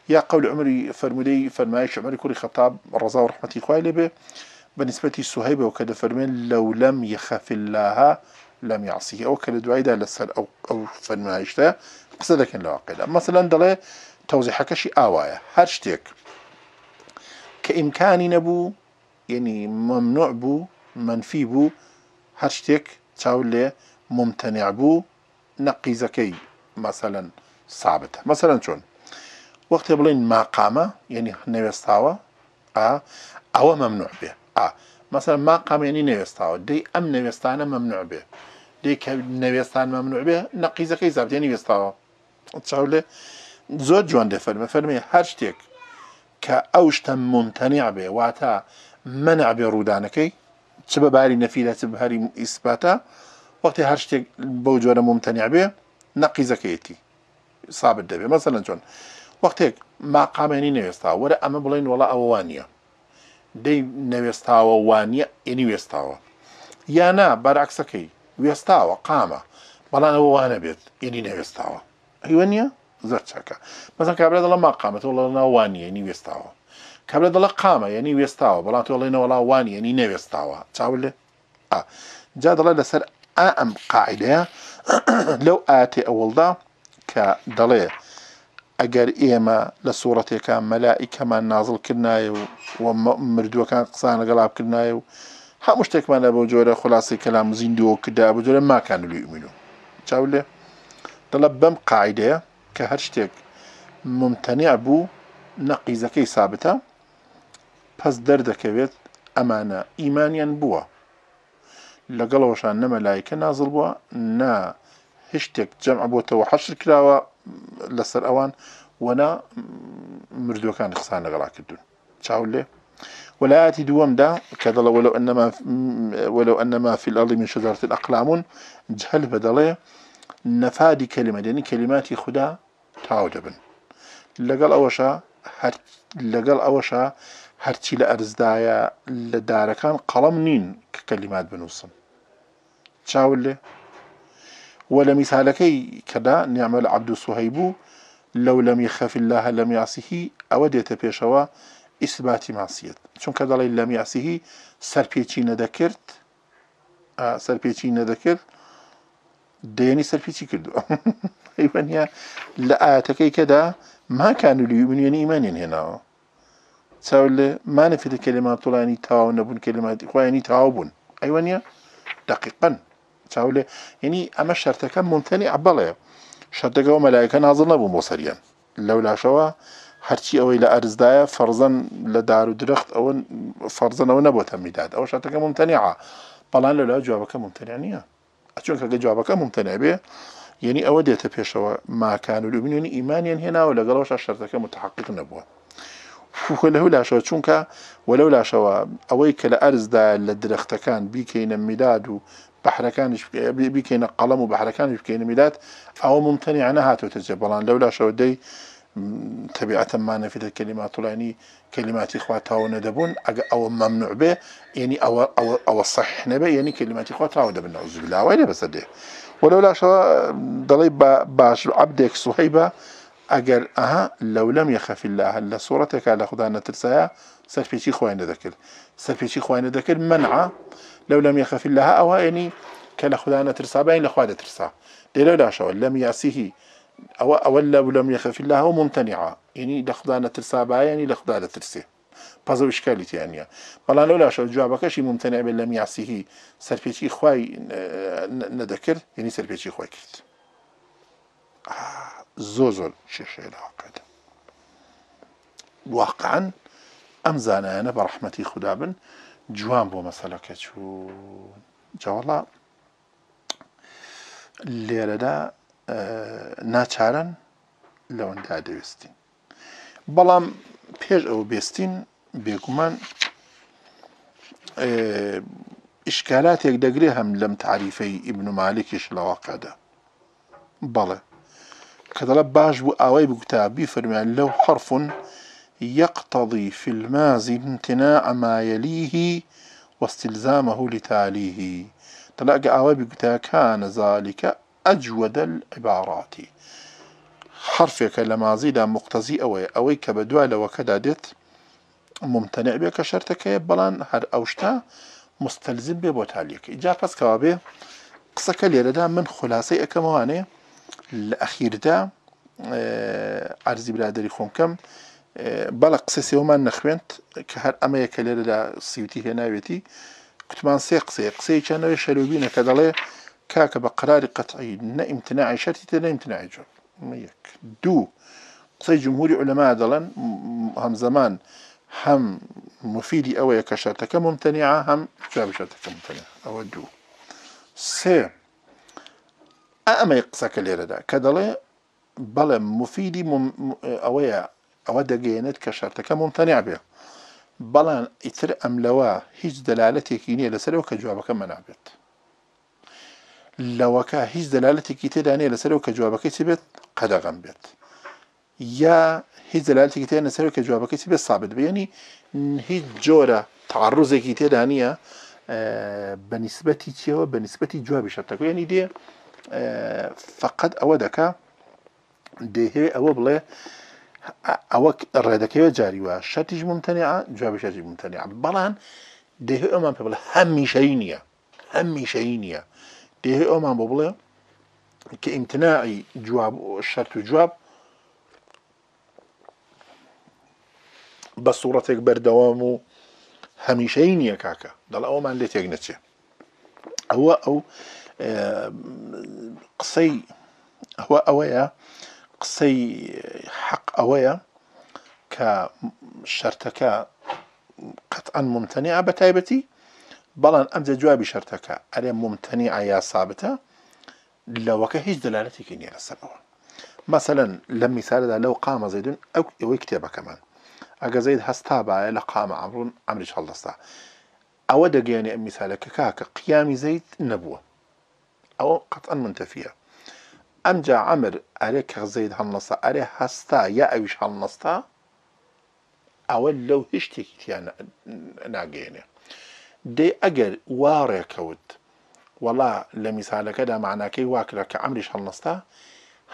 يا قول عمري فرمودي فرمايش عمري كل خطاب رضا ورحمة إخوائي لبي بالنسبة سهيبة وكذا فرمين لو لم يخف الله لم يعصيه أو كذا دعاء لسر أو أو فرمايش ده قصدك لا قاعدة مثلا دلي توزيحك شيء آوايا هرشتك كإمكاني نبو یعنی ممنوع بوو منفی بوو هەر شتێک چاو لێ ممتەنیع بوو نەقیزەکەی مەسەەن سابتە مەسەەن چۆن وەختێ بڵین ماقامە یعنی نەوێستاوە ئەوە مەمنوع بێ ئا مەسەر ماقامێنی نەوێستاوە دەی ئەم نەوێستانە مەمنوع بێ دی کە نەوێستان مەمنوع بێ نەقیزەکەی زابدێنی وێستاوە چاو لێ زۆر جوان دەفەرمە فەرمی هەر شتێک کە ئەو شتە ممتەنیع بێ واتە مەنع بێ ڕوودانەکەی چ بە باری نەفیلە چ هەری ئیسپاتە وەختی هەر شتێک بەو جۆرە ممتەنیا بێ نەقیزەکەیەتی سابت دەبێ مەسەەن چۆن وەختێک ماقامێنی نەوێستا وەرە ئەمە بڵین وڵا ئەوانە دەی نەوێستاوە وانە ئێنی وێستاوە یانا بەراکسەکەی وێستاوە قامە بەڵان ئەوە وانە بێت ئێنی نەوێستاوە هیوە نییە زەرچەکە مەسەن کابرا دەڵە ماقامەتەوە لە ناوانە ئێنی وێستاوە کابرا دەڵە قامە یعنی وێستاوە بەڵات وڵێنەوەڵا وانی ینی نەوێستاوە چاول لێ جا دەڵێ لەسەر ئا ئەم قاعدەیە لەو ئاتێ ئەوڵدا کە دەڵێ ئەگەر ئێمە لە سوورەتێکە مەلائیکەمان نازڵکردایە و مردووەکان قسان لەگەڵابکردایە و هەموو شتێکمان لە بۆ جۆرە خلاصی کەلام زیندوەوە کردا بە جۆرە ماکان لوئمین و چاو لێ دەڵە بەم قاعدەیە کە هەر شتێک ممتەنیع بوو نەقیزەکەی سابتە پەس دەردەکەوێت ئەمانە ئیمانیان بووە لەگەڵەوەشان نەمەلایکە نازڵ بووە نا هیچ شتێک جەمع بۆتەوە حەشر کراوە لەسەر ئەوان وەنا مردوەکان قسان لەگەڵا کردوون چاو لێ ولاياتي دوام دا كذا ولو انما ولو انما في الارض من شجره اقلام جهل بدله نفادي كلمه يعني كلمات خدا تعوجبن لقال اوشا لقال اوشا هەرچی لە ئەرزدایە لە دارەکان قەڵم نین کە کەلیمات بنووسم چاول لێ وە لە میسالەکەی کەدا نیامە لە عبدو سوهەی بوو لەو لەمی خەفی الله لەم یاسیهی ئەوە دێتە پێشەوە ئیسباتی ماسیەت چونکە دەڵی لەم یاسیهی سەرپێکی نەدەکرد سەرپێکی نەدەکرد دێنی سەرپیچی کردو حیوانە لە ئاەتەکەی کەدا ماکان و لیومنیێنی ئیمانین هێناوە چاو لە مانەفی لە کەلماتوڵانی تاوا نەبوون کەلماتی خۆیانی تاوا بوون ئەیوە نیە دقیقەن چاو لێ ینی ئەمە شەرتەکە ممتنی عبڵێ شەرتەکە و مەلایەکە نازڵ نەبوو بۆ سەریان لەو لاشەوە هەرچی ئەوەی لە ئەرزدایە فەرزەن لە دار و درخت ئەوە فەرزەنەوە نەبووتە میداد ئەو شەرتەکە ممتنیعا بەڵان لەلا جوابەکە ممتنیان نییە ئەچونکەکە جوابەکە ممتنە بێ یعنی ئەوە دێتە پێشەوە ماکان و لوبینێنی ئیمانیان هێناوە لەگەڵەوەش شەرتەکە متحقق نەبووە بکوخۆ له هەو لاشەوە ولو وەلەو لاشەوە ئەوەی کە لە ئەرزدا بيكين درەختەکان بیکەینە میلاد و بەحرەکانش بیکەینە قەڵم و بەحرەکانش بکەینە میلات ئەوە ممتنی عە هاتوتە جێ بەڵان لەو يعني دەی تەبیعەتە وندبون أو ممنوع به يعني أو أو أو مەمنوع بێ ینی ئەوە سەح نەبێ ینی کەلیماتی خوا تاوە دەبن زولاوای لە بەسەر دێ باش عبدێک سوحەی ئەگەر ئەها لەو لەم یەخەفیلله لە سوورەتێکا لە خوددا نەترسایە سەرپێکی خوێنە دەکرد سەرپێکی خوێنە دەکرد منعە لەو لەم یەخەفیلله ئەوە ینی کە بين خوددا نەترسابین لەخوا دەترسا لێرە داشەوە لەم یاسیهی ئەوە ئەوە لە لەم یەخەفیلله هەو ممتەنیعە ینی لە خوددا نەترسابایانی لە خوددا دەترسێ پەزە وشکالیتیان نیە بەڵام لەو لاشە جوابەکەشی ممتنع بێت لم یاسیهی سەرپێکی خوای نەدەکرد ینی سەرپێکی خۆی کرد. Ah. زۆر زۆر کێشەیە لە واقعات واقعان ئەم زانایانە بە ڕحمەتی خوددا بن جوان بۆ مەسەلەکە چوو جاوەڵا لێرەدا ناچارن لەوەندا دەوێستین بەڵام پێش ئەو بێستین بێگومان ئیشکالاتێک دەگرێ هەم لەم تعریفەی ئیبن و مالێکیش لەواقعدا بەڵێ كدل باش بو اوي بكتابي فرمان لو حرف يقتضي في الماضي امتناع ما يليه واستلزامه لتاليه تلاقى اوي بكتا كان ذلك اجود العبارات حرفك لماضي دا مقتضي اوي اوي كبدوال وكدادت ممتنع بك شرطك بلان هر اوشتا مستلزم مستەلزم بێ اجا تالیەکە جا پس کەوا بێ من خلاصي اكموانيه الاخير دا آه عرضي برادري خون كم آه بلا قصي سيوما نخوينت كهر اما يكالير دا سيوتي هنا ويتي كتمان سي قصي قصي كانو يشالوبين كدالي كاكا بقرار قطعي نا امتناع شرطي تنا امتناع جر ميك دو قصي جمهوري علماء دالا هم زمان هم مفيد او يكشرتك ممتنعا هم جاب شرطك ممتنعة او دو سي ئەمەی قسەکە لێرەدا کە دەڵێ بەڵێ مفیدی ئەوەیە ئەوە دەگەێنێت کە شارتەکە ممتەنیا بێ بەڵام ئیتر ئەم لەوە هیچ دەلالەتێکی نییە لەسەرەوە کە جوابەکە مەنابێت لەوەکە هیچ دەلالەتێکی تێدا نیە لەسەرەوە کە جوابەکەی چی بێت قەدەغم بێت یا هیچ دەلالەتێکی تێ لەسەرەوە کە جوابەکەی چی بێت سابت بێنی هیچ جۆرە تعڕوزێکی تێدا نییە بەنسبەتی چیەوە بەنسبەتی جوابی شەرتەکەیانی دێ فقط ئەوە دەکا دێهێ ئەوە بڵێ ئەوە ڕێدەکەوە جاریوە شەتیش ممتەنیا جوابی شەتی ممتەنیا بەڵان دێهێ ئەومان پێ بڵێ هەم میشەی نییە هەم میشەی نییە دێهێ ئەومان بۆ بڵێ کە ئیمتناعی جواب شەرت و جواب بە سوورەتێک بەردەوام و هەمیشەی نییە کاکە دەڵ ئەومان لێ تێک نەچێ ئەوە ئەو قسەی ئەوە ئەوەیە قسەی حەق ئەوەیە کە شەرتەکە قەتەن ممتنی ئا بە تایبەتی بەڵام ئەمجە جوابی شەرتەکە ئەرێ ممتنی ئایا سابتە لەوەکە هیچ دەلالەتێکی نیە لەسەرەوە مەسەەن لە میساردا لەو قامە زیدون ئەو ئەوەی کتێبەکەمان ئەگە زەید هەستا باە لە قامە ئەمرون ئەمریش هەڵدەستا ئەوە دەگەیانی ئەم میسالەکە کاکە قیامی زەیت نەبووە او قطعا منتفيه ام جا عمر اري كغزيد هالنصا اري هستا يا ايش هالنصتا او لو هشتي يعني ناقيني دي اجر واري كوت والله لمثال كذا معنا كي واكلك كعمري هالنصتا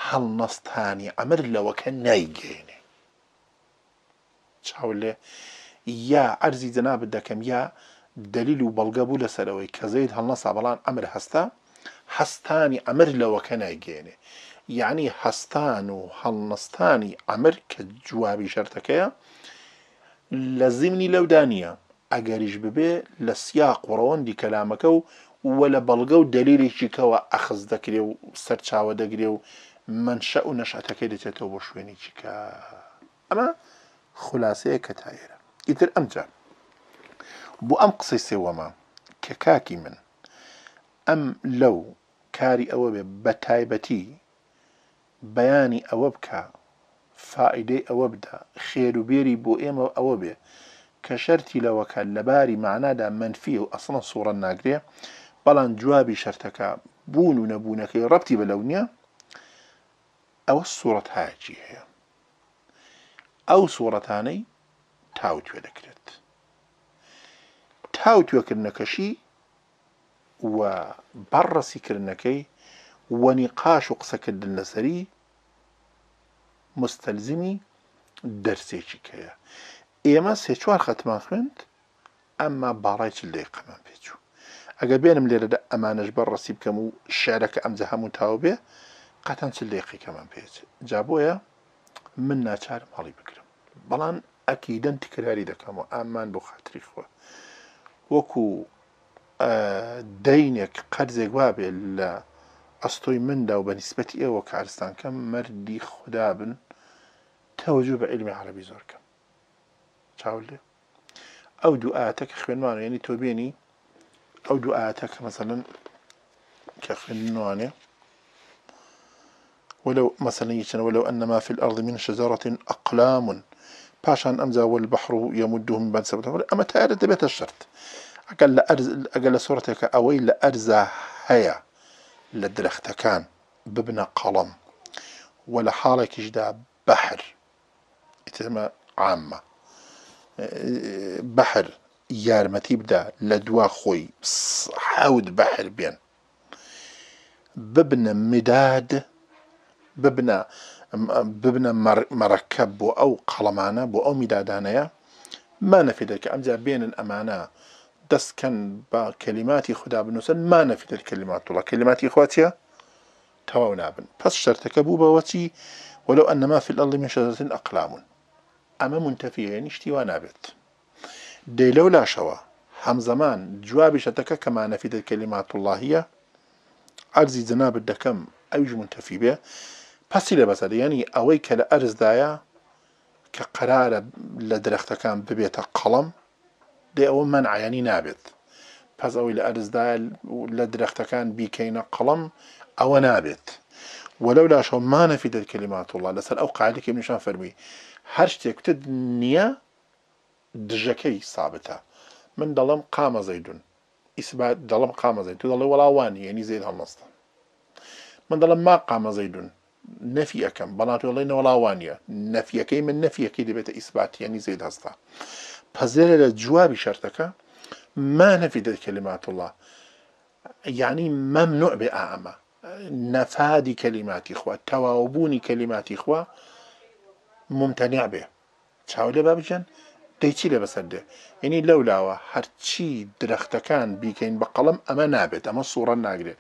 هالنصتاني عمر لو كان ناقيني تشاول يا ارزي جناب دكم يا دليل وبلغبول سلوي كزيد هالنصا بلان امر هستا هەستانی ئەمر لەوەکە نایگەێنێ یعنی هەستان و هەڵنستانی ئەمر کە جوابی شەرتەکەیە لە زیمنی لەودانە ئەگەریش ببێ لە سیاق وڕەوەندی کەلامەکە و وە لە بەڵگە و دەلیلێکی کەەوە ئەخز دەکرێ و سەرچاوە دەگرێ و منشە و نەشعەتەکەی دەچێتەوە بۆ شوێنی چیکە ئەمە خولاسەیە کە تایرە ئیتر ئەمجا بۆ ئەم قسەی سێوەمە کە کاکی من ئەم لەو کاری ئەوە بێ بە تایبەتی بەیانی ئەوە بکە فائیدەی ئەوە بدا خێروبێری بۆ ئێمە ئەوە بێ کە شەری لەوەکە لەباری معنادا منفی و ئەسڵە سوورە ناگرێ بەڵام جوابی شەرتەکە بوون و نەبوونەکەی ڕەتی بە لەو نییە ئەوە سوورەت هاچی هەیە ئەو سوورەتانەی تاوتێ دەکرێت تاوتێکردنەکەشی و بەڕڕسیکردنەکەی وەنی قاش و قسەکردن لەسەری مستەلزیمی دەرسێکی کەیە ئێمە سێ چوار خەتمان خوێند ئەمما باڕای چل دەی قەمان پێچوو ئەگە بێنم لێرەدا ئەمانش بە ڕسی بکەم و شارەکە ئەمجە هەموو تاو بێ قەتەن چل دەیقی کەمان پێچ جابۆیە من ناچارم هەڵی بکرم بەڵام ئەکیدەن تکراری دەکەم و ئامان بۆ خاتری خۆ وەکو دەینێک قەرزێک وابێ لە ئەستۆی مندا و بە نیسبەتی کارستان إيه کارستانکەم مردی خوددا بن تەوجو بە علمی عربی زۆرکەم چاول لێ ئەو دوو ئاەتە خوێنوانە یعنی يعني تۆ بێنی ئەو دوو ئاەتە کە مەسەن کە خوێنوانێ ولو مثلا ولو أن ما في الأرض من شجرة أقلام باشان أمزا والبحر يمدهم بان سبتهم أما تارد بيت الشرط اقل لە اقل صورتك اوي لارزا هيا لدرخت كان لە قلم ولا حالك جدا بحر اتما عامة بحر يار ما تبدا لدوا خوي حاود بحر بين ببنا مداد ببنە ببنە مركب او قلمانه او مدادانه ما نفيدك امزا بين الامانه كان با كلماتي خدا بنوسن ما نفيد الكلمات وڵە كلماتي خواتیە تەواو نابن پس شەرتەکە بوو بەوە ولو ولو أنما في الأرض من شجرة أقلام أما منتفية يعني اشتوى نابت دي لولا شوا هم زمان جواب شتك كما نفيد الكلمات هي أرزي زناب الدكم أيج منتفي بس پس لبس يعني أوي كلا أرز دايا كقرار كان ببيت قلم دێ ئەوە مەنعایانی نابێت پەس ئەوەی لە ئەرزدا لە درەختەکان بیکەینە قەڵم ئەوە نابێت وەلەو لاشەوە مانەفی دەکەلیمات وڵە لەسەر ئەو قالێکی نیشان فەرمی هەر شتێکتت نییە دژەکەی سابتە من دەڵم قامە زەیدون ئیسبات دەڵم قامە زەین تو دەڵێ وەڵاوانی ینی زێد هەڵمەستە من دەڵم ما قامە زەیدون نەفی ئەەکەم بەڵاتۆڵی نەوەڵاوانە نەفیەکەی من نەفیەکەی دەبێتە ئیسباتی ینی زێد هەستا پەزێرە لە جوابی شەرتەکە ما نەفی دەکەلیمات الله یعنی مەمنوع بێ ئامە نەفادی کەلیماتی خوا تەواوبوونی کەلیماتی خوا ممتەنیع بێ چاو لێ بابچەن دەیچی لە بەسەر دێ یعنی لەولاوە هەرچی درەختەکان بیکەین بە قەڵم ئەمە نابێت ئەمە سوورە ناگرێت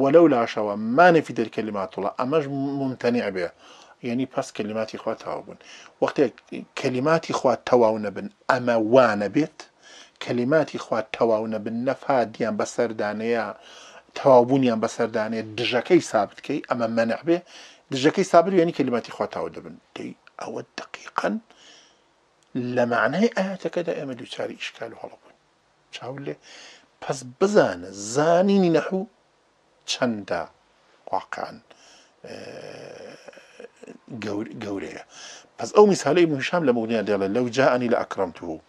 وەلەو لاشەوە مانەفی دەرکەلیمات وڵە ئەمەش ممتەنیع بێ یعنی پس کلماتی خوا تەواو بوون وەختێک کلماتی خوا تەواو نەبن ئەمە وانە بێت کلماتی خوا تەواو نەبن نەفادیان بەسەردانەیە تەوابوونیان بەسەردانێت دژەکەی سابتکەی ئەمە مەنەبێ دژەکەی سابر یعنی کلماتی خوا تاو دەبن دەی ئەوە دقیقەن لە معنای ئاەتەکەدا ئێمە دووچاری ئیشکال هەڵە بوون چاو لێ پس بزانە زانینی نەحوو چەندە واقعان گەورەیە پس ئەو میساالەی موشام لە مونیان دێڵێ لەو جاانی لە ئەکرمت و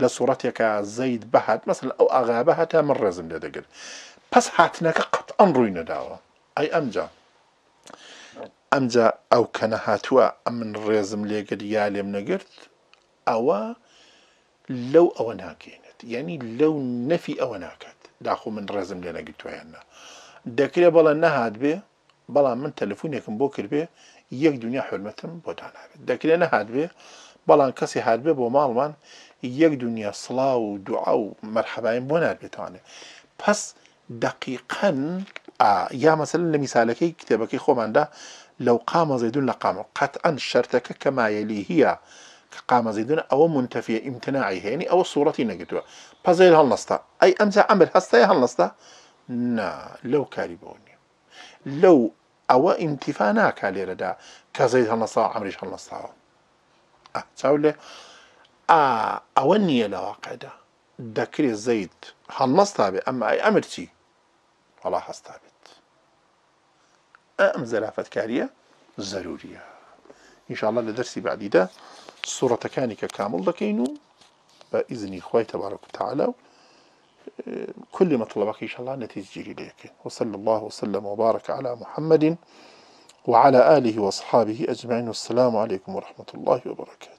لە سوورەتێکە زەید بەهات مەسل ئەو ئاغابە هەتا من ڕێزم لێ دەگرن پس هاتنەکە قەت ئەم ڕووی نەداوە ئەی ئەمجا ئەمجا ئەو کەنە هاتووە ئەم من ڕێزم لێگر یا لێم نەگرت ئەوە لەو ئەوە ناکەێنێت یعنی لەو نەفی ئەوە ناکات داخۆ من ڕێزم لێ نەگرتویاننا دەکرێ بەڵە نەهات بێ بەڵام من تەلەفونێکم بۆ کردێ یەک دنیا حرمەتم بۆتان نابێت دەکرێ نەهاتبێ بەڵام کەسی هاتبێ بۆ ماڵمان یەک دنیا سڵا و دوعا و مەرحەبایم بۆ نابێتوانێت پس دقیقەن یا مەسل لە میسالەکەی کتێبەکەی خۆماندا لەو قامە زیدون لە قام قەتەن شەرتەکە کەمایەلی هیە کە قامە زیدون ئەوە منتەفیە ئیمتناعی هێنی ئەوە سوورەتی نەگرتووە پەزەیل هەڵنەستا ئەی ئەمجا ئەمر هەستای هەڵنەستا نا لەو کاری بۆنی لەو او انتفانا ناکا لێرەدا كزيد هالنصا هەڵنەساوە هالنصا اه تاولي اه ئەوە نییە لە واقعدا دەکرێت زيد هالنصا بێ اي امرتي ئەمر چی هەڵا هەستا بێت ضرورية إن شاء الله لدرسي بعد دا صورة كانك كامل لكينو بإذن خوي تبارك وتعالى كل مطلبك إن شاء الله نتيجة لك وصلى الله وسلم وبارك على محمد وعلى آله وأصحابه أجمعين والسلام عليكم ورحمة الله وبركاته